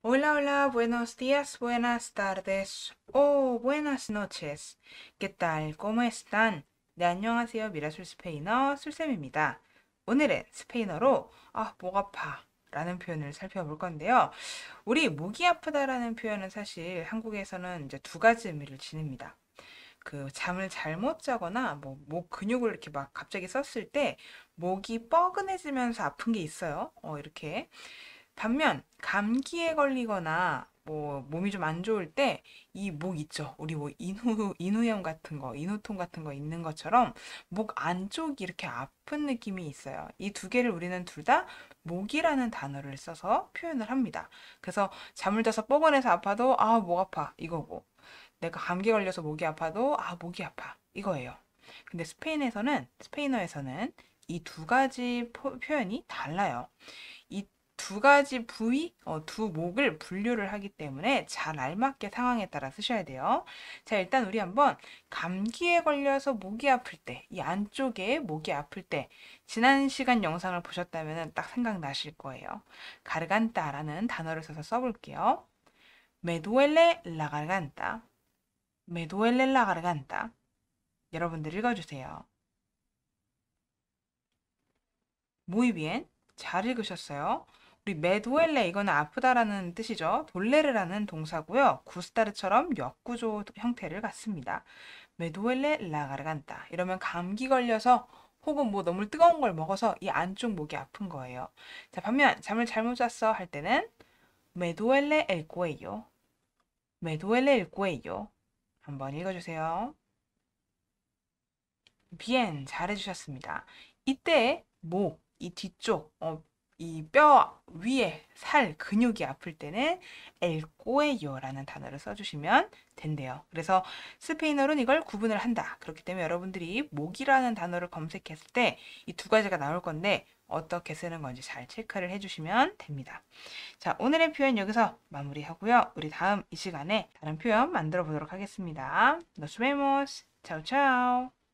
Hola, hola, buenos días, buenas tardes o oh, buenas noches. ¿Qué tal? ¿Cómo están? 네, 안녕하세요. 미라술 스페인어 술쌤입니다. 오늘은 스페인어로 아, 목 아파 라는 표현을 살펴볼 건데요. 우리 목이 아프다라는 표현은 사실 한국에서는 이제 두 가지 의미를 지닙니다. 그 잠을 잘못 자거나 뭐목 근육을 이렇게 막 갑자기 썼을 때 목이 뻐근해지면서 아픈 게 있어요. 어, 이렇게 반면 감기에 걸리거나 뭐 몸이 좀 안 좋을 때 이 목 있죠. 우리 뭐 인후 인후염 같은 거, 인후통 같은 거 있는 것처럼 목 안쪽이 이렇게 아픈 느낌이 있어요. 이 두 개를 우리는 둘 다 목이라는 단어를 써서 표현을 합니다. 그래서 잠을 자서 뻐근해서 아파도 아 목 아파 이거고 뭐. 내가 감기 걸려서 목이 아파도 아 목이 아파 이거예요. 근데 스페인에서는 스페인어에서는 이 두 가지 포, 표현이 달라요. 이두 가지 부위, 어, 두 목을 분류를 하기 때문에 잘 알맞게 상황에 따라 쓰셔야 돼요. 자, 일단 우리 한번 감기에 걸려서 목이 아플 때, 이 안쪽에 목이 아플 때, 지난 시간 영상을 보셨다면 딱 생각나실 거예요. 가르간따라는 단어를 써서 써볼게요. Me duele la garganta. Me duele la garganta. 여러분들 읽어주세요. Muy bien. 잘 읽으셨어요. 우리 메도엘레 이거는 아프다라는 뜻이죠. 돌레르라는 동사고요. 구스타르처럼 역구조 형태를 갖습니다. 메도엘레 라가르간다 이러면 감기 걸려서 혹은 뭐 너무 뜨거운 걸 먹어서 이 안쪽 목이 아픈 거예요. 자 반면 잠을 잘못 잤어 할 때는 메도엘레 엘코에요. 메도엘레 엘코에요. 한번 읽어주세요. 비엔 잘해주셨습니다. 이때 목, 이 뒤쪽, 어, 이뼈 위에 살 근육이 아플 때는 엘꼬에요라는 단어를 써주시면 된대요. 그래서 스페인어로는 이걸 구분을 한다. 그렇기 때문에 여러분들이 목이라는 단어를 검색했을 때 이 두 가지가 나올 건데 어떻게 쓰는 건지 잘 체크를 해주시면 됩니다. 자, 오늘의 표현 여기서 마무리하고요. 우리 다음 이 시간에 다른 표현 만들어 보도록 하겠습니다. Nos vemos. Chao, chao.